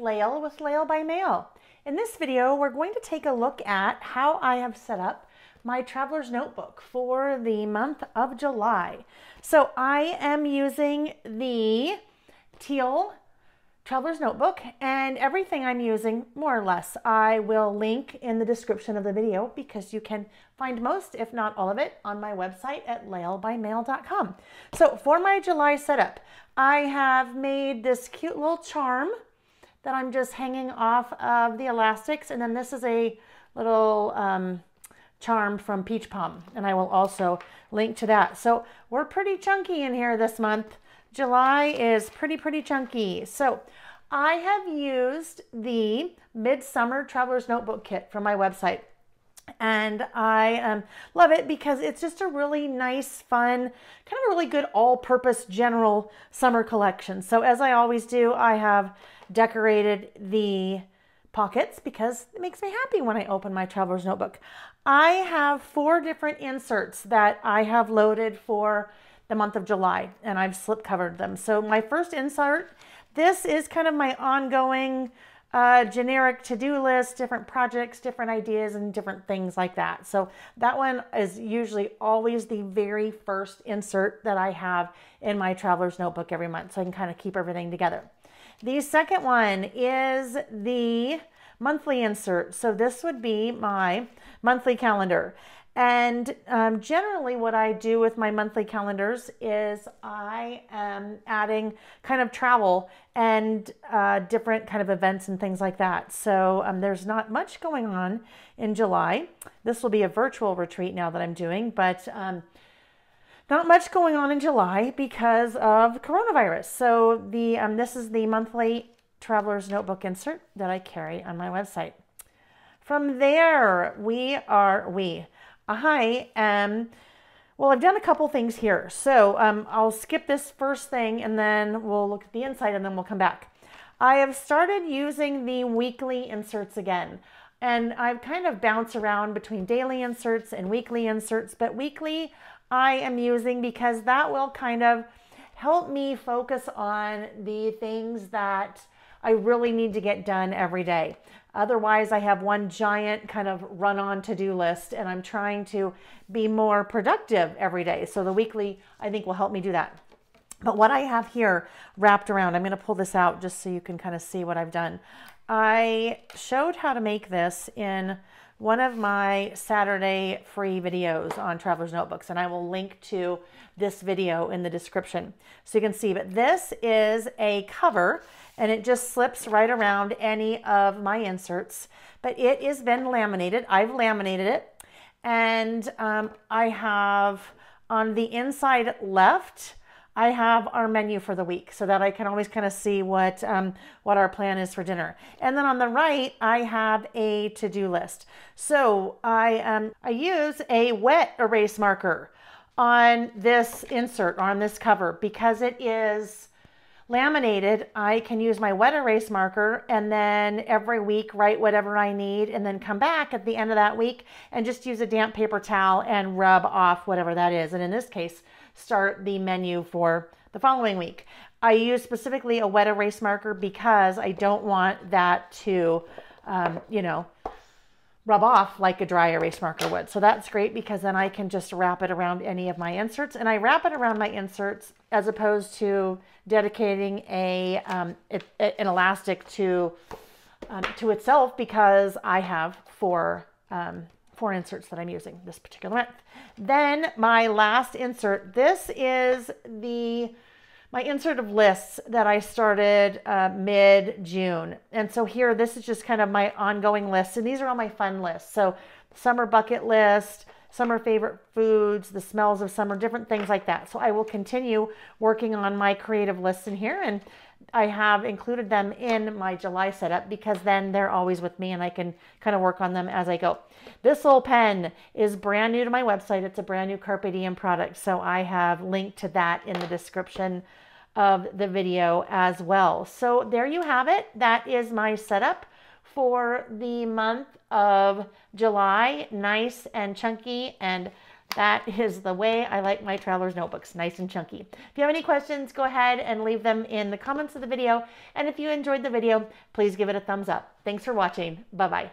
Lael with Lael by Mail. In this video, we're going to take a look at how I have set up my traveler's notebook for the month of July. So I am using the teal traveler's notebook and everything I'm using, more or less, I will link in the description of the video because you can find most, if not all of it, on my website at lailbymail.com. So for my July setup, I have made this cute little charm that I'm just hanging off of the elastics. And then this is a little um, charm from Peach Palm, and I will also link to that. So we're pretty chunky in here this month. July is pretty, pretty chunky. So I have used the Midsummer Traveler's Notebook Kit from my website. And I um, love it because it's just a really nice, fun, kind of a really good all-purpose general summer collection. So as I always do, I have decorated the pockets because it makes me happy when I open my traveler's notebook. I have four different inserts that I have loaded for the month of July and I've slip covered them. So my first insert, this is kind of my ongoing uh, generic to-do list, different projects, different ideas, and different things like that. So that one is usually always the very first insert that I have in my traveler's notebook every month. So I can kind of keep everything together. The second one is the monthly insert. So this would be my monthly calendar. And um, generally, what I do with my monthly calendars is I am adding kind of travel and uh, different kind of events and things like that. So um, there's not much going on in July. This will be a virtual retreat now that I'm doing, but um, not much going on in July because of coronavirus. So the um, this is the monthly traveler's notebook insert that I carry on my website. From there, we are we. I am. Well, I've done a couple things here. So um, I'll skip this first thing and then we'll look at the inside and then we'll come back. I have started using the weekly inserts again. And I kind of bounce around between daily inserts and weekly inserts, but weekly I am using because that will kind of help me focus on the things that I really need to get done every day. Otherwise, I have one giant kind of run on to do list, and I'm trying to be more productive every day. So, the weekly, I think, will help me do that. But what I have here wrapped around, I'm going to pull this out just so you can kind of see what I've done. I showed how to make this in one of my Saturday free videos on Traveler's Notebooks, and I will link to this video in the description so you can see. But this is a cover, and it just slips right around any of my inserts. But it has been laminated. I've laminated it, and um, I have on the inside left, I have our menu for the week so that I can always kind of see what, um, what our plan is for dinner. And then on the right, I have a to-do list. So I, um, I use a wet erase marker on this insert, or on this cover, because it is laminated, I can use my wet erase marker and then every week write whatever I need and then come back at the end of that week and just use a damp paper towel and rub off whatever that is. And in this case, start the menu for the following week. I use specifically a wet erase marker because I don't want that to, um, you know, rub off like a dry erase marker would. So that's great because then I can just wrap it around any of my inserts and I wrap it around my inserts as opposed to dedicating a, um, an elastic to, um, to itself because I have four um, Four inserts that I'm using this particular month. Then my last insert, this is the my insert of lists that I started uh, mid-June. And so here, this is just kind of my ongoing list. And these are all my fun lists. So summer bucket list, summer favorite foods, the smells of summer, different things like that. So I will continue working on my creative list in here and I have included them in my July setup because then they're always with me and I can kind of work on them as I go. This little pen is brand new to my website. It's a brand new Carpe Diem product. So I have linked to that in the description of the video as well. So there you have it. That is my setup for the month of July, nice and chunky. And that is the way I like my traveler's notebooks, nice and chunky. If you have any questions, go ahead and leave them in the comments of the video. And if you enjoyed the video, please give it a thumbs up. Thanks for watching. Bye-bye.